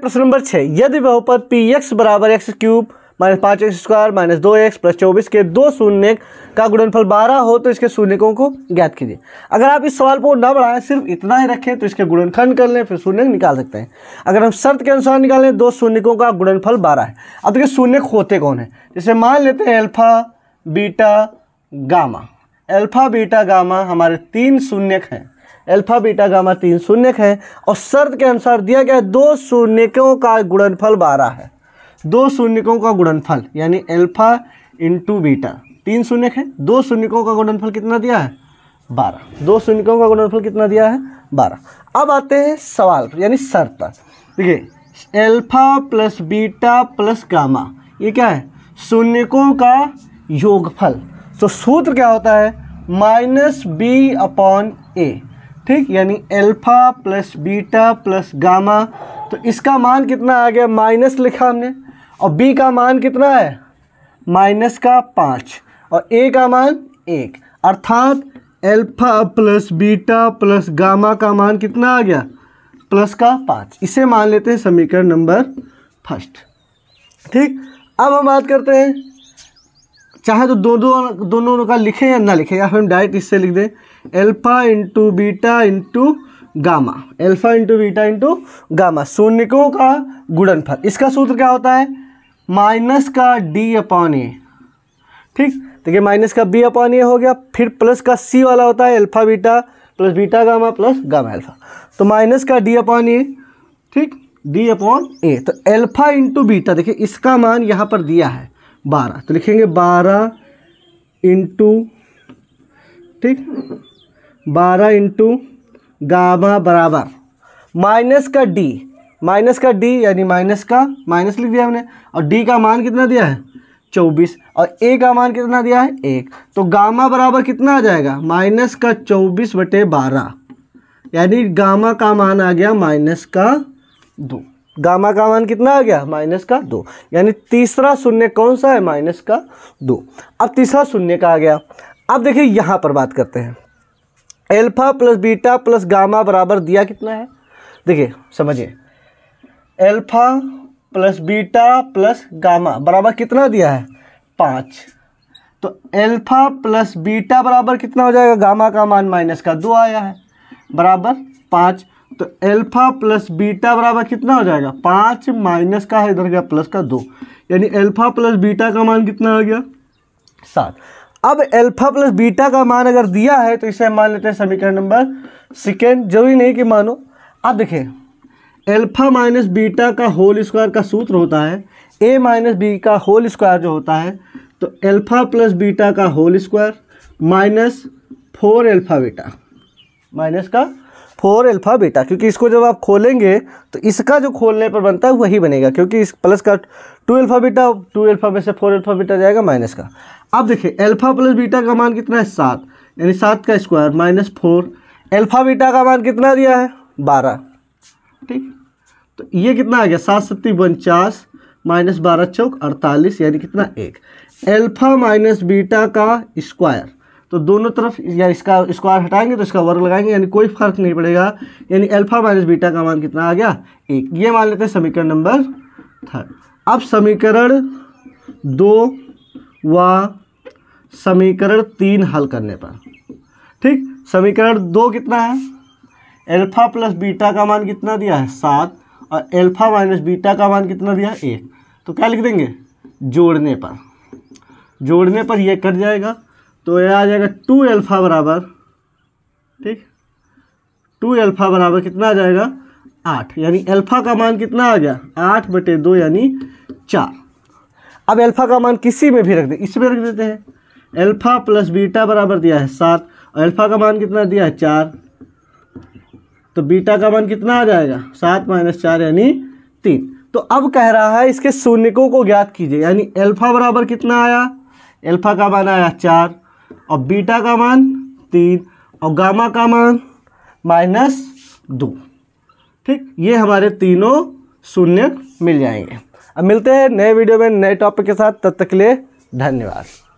प्रश्न नंबर छः यदि बहुपद पी एक्स बराबर एक्स क्यूब माइनस पाँच एक्स स्क्वायर माइनस दो एक्स प्लस चौबीस के दो शून्य का गुणनफल बारह हो तो इसके शून्यकों को ज्ञात कीजिए अगर आप इस सवाल को न बढ़ाएं सिर्फ इतना ही रखें तो इसके गुणनखंड कर लें फिर शून्य निकाल सकते हैं अगर हम शर्त के अनुसार निकालें दो शून्यकों का गुणनफल बारह है अब देखिए शून्य होते कौन है जैसे मान लेते हैं alpha beta gamma alpha beta gamma हमारे तीन शून्यक हैं अल्फा बीटा गामा तीन शून्य है और शर्त के अनुसार दिया गया दो शून्यकों का गुणनफल बारह है दो शून्यकों का गुणनफल यानी अल्फा इंटू बीटा तीन शून्य है दो शून्यकों का गुणनफल कितना दिया है बारह दो शून्यकों का गुणनफल कितना दिया है बारह अब आते हैं सवाल यानी शर्त पर देखिए alpha plus beta plus gamma ये क्या है शून्यकों का योगफल तो सूत्र क्या होता है माइनस बी अपॉन ए ठीक यानी alpha plus beta plus gamma तो इसका मान कितना आ गया माइनस लिखा हमने और बी का मान कितना है माइनस का पाँच और ए का मान एक अर्थात alpha plus beta plus gamma का मान कितना आ गया प्लस का पाँच इसे मान लेते हैं समीकरण नंबर फर्स्ट ठीक अब हम बात करते हैं चाहे तो दो दो दोनों का लिखें या ना लिखें या फिर हम डायरेक्ट इससे लिख दें alpha into beta into gamma alpha into beta into gamma शून्यकों का गुणनफल इसका सूत्र क्या होता है माइनस का डी अपॉन ए ठीक देखिए माइनस का बी अपॉन ए हो गया फिर प्लस का सी वाला होता है alpha beta plus beta gamma plus gamma alpha तो माइनस का डी अपॉन ए ठीक डी अपॉन ए तो एल्फा इंटू बीटा देखिए इसका मान यहाँ पर दिया है बारह तो लिखेंगे बारह इंटू ठीक बारह इंटू गामा बराबर माइनस का डी माइनस का डी यानी माइनस का माइनस लिख दिया हमने और डी का मान कितना दिया है चौबीस और ए का मान कितना दिया है एक तो गामा बराबर कितना आ जाएगा माइनस का चौबीस बटे बारह यानी गामा का मान आ गया माइनस का दो गामा का मान कितना आ गया माइनस का दो यानी तीसरा शून्य कौन सा है माइनस का दो अब तीसरा शून्य का आ गया अब देखिए यहाँ पर बात करते हैं alpha plus beta plus gamma बराबर दिया कितना है देखिए समझिए alpha plus beta plus gamma बराबर कितना दिया है पाँच तो एल्फा प्लस बीटा बराबर कितना हो जाएगा गामा का मान माइनस का दो आया है बराबर पाँच तो एल्फा प्लस बीटा बराबर कितना हो जाएगा पाँच माइनस का है इधर गया प्लस का दो यानी एल्फा प्लस बीटा का मान कितना हो गया सात अब एल्फा प्लस बीटा का मान अगर दिया है तो इसे हम मान लेते हैं समीकरण नंबर सेकेंड जरूरी नहीं कि मानो अब देखें एल्फा माइनस बीटा का होल स्क्वायर का सूत्र होता है ए माइनस बी का होल स्क्वायर जो होता है तो एल्फा प्लस बीटा का whole square minus four alpha beta minus का फोर एल्फा बीटा क्योंकि इसको जब आप खोलेंगे तो इसका जो खोलने पर बनता है वही बनेगा क्योंकि इस प्लस का two alpha beta two alpha में से फोर एल्फा बीटा जाएगा माइनस का अब देखिए एल्फा प्लस बीटा का मान कितना है सात यानी सात का square minus four alpha beta का मान कितना दिया है बारह ठीक तो ये कितना आ गया सात सत्ती उनचास माइनस बारह चौक अड़तालीस यानी कितना एक एल्फा माइनस बीटा का स्क्वायर तो दोनों तरफ या इसका स्क्वायर हटाएंगे तो इसका वर्ग लगाएंगे यानी कोई फर्क नहीं पड़ेगा यानी अल्फा माइनस बीटा का मान कितना आ गया एक ये मान लेते हैं समीकरण नंबर थर्ड अब समीकरण दो व समीकरण तीन हल करने पर ठीक समीकरण दो कितना है एल्फा प्लस बीटा का मान कितना दिया है सात और एल्फा माइनस बीटा का मान कितना दिया है एक तो क्या लिख देंगे जोड़ने पर जोड़ने पर यह कट जाएगा तो यह आ जाएगा टू एल्फ़ा बराबर ठीक टू एल्फ़ा बराबर कितना आ जाएगा आठ यानी अल्फ़ा का मान कितना आ गया आठ बटे दो यानी चार अब अल्फ़ा का मान किसी में भी रख दे इसमें रख देते हैं अल्फ़ा प्लस बीटा बराबर दिया है सात और अल्फ़ा का मान कितना दिया है चार तो बीटा का मान कितना आ जाएगा सात माइनस चार यानी तीन तो अब कह रहा है इसके शून्यकों को ज्ञात कीजिए यानी अल्फ़ा बराबर कितना आया अल्फ़ा का मान आया चार और बीटा का मान तीन और गामा का मान माइनस दो ठीक ये हमारे तीनों शून्य मिल जाएंगे अब मिलते हैं नए वीडियो में नए टॉपिक के साथ तब तक के लिए धन्यवाद